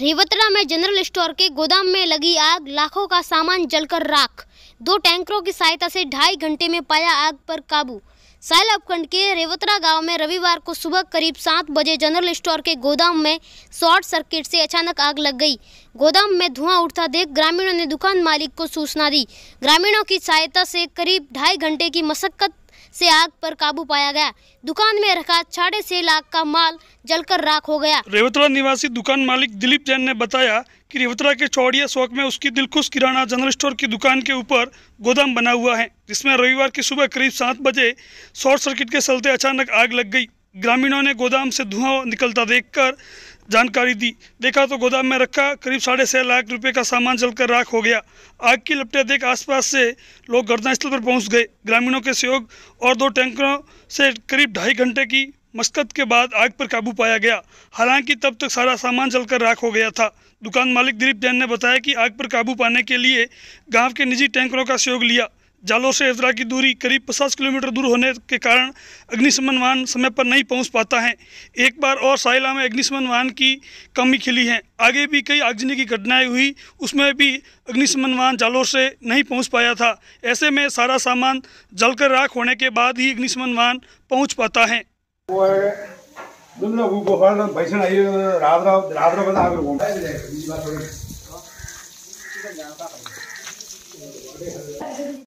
रेवतरा में general store के गोदाम में लगी आग लाखों का सामान जलकर राख दो टैंकरों की सहायता से ढाई घंटे में पाया आग पर काबू साइल उपखंड के रेवतरा गांव में रविवार को सुबह करीब सात बजे जनरल स्टोर के गोदाम में शॉर्ट सर्किट से अचानक आग लग गई गोदाम में धुआं उठता देख ग्रामीणों ने दुकान मालिक को सूचना दी ग्रामीणों की सहायता से करीब ढाई घंटे की मशक्कत से आग पर काबू पाया गया दुकान में रखा साढ़े छह लाख का माल जलकर राख हो गया रेवतरा निवासी दुकान मालिक दिलीप जैन ने बताया कि रेवतरा के चौड़िया चौक में उसकी दिलखुश किराना जनरल स्टोर की दुकान के ऊपर गोदाम बना हुआ है जिसमें रविवार की सुबह करीब सात बजे शॉर्ट सर्किट के चलते अचानक आग लग गई ग्रामीणों ने गोदाम से धुआं निकलता देखकर जानकारी दी देखा तो गोदाम में रखा करीब साढ़े छः लाख रुपए का सामान जलकर राख हो गया आग की लपटे देख आसपास से लोग घटनास्थल पर पहुंच गए ग्रामीणों के सहयोग और दो टैंकरों से करीब ढाई घंटे की मशक्कत के बाद आग पर काबू पाया गया हालांकि तब तक सारा सामान जलकर राख हो गया था दुकान मालिक दिलीप जैन ने बताया कि आग पर काबू पाने के लिए गाँव के निजी टैंकरों का सहयोग लिया जालों से एवरा की दूरी करीब पचास किलोमीटर दूर होने के कारण अग्निशमन वाहन समय पर नहीं पहुंच पाता है एक बार और साइला में अग्निशमन वाहन की कमी खिली है आगे भी कई आगजनी की घटनाएं हुई उसमें भी अग्निशमन वाहन जालों से नहीं पहुंच पाया था ऐसे में सारा सामान जलकर राख होने के बाद ही अग्निशमन वाहन पहुँच पाता है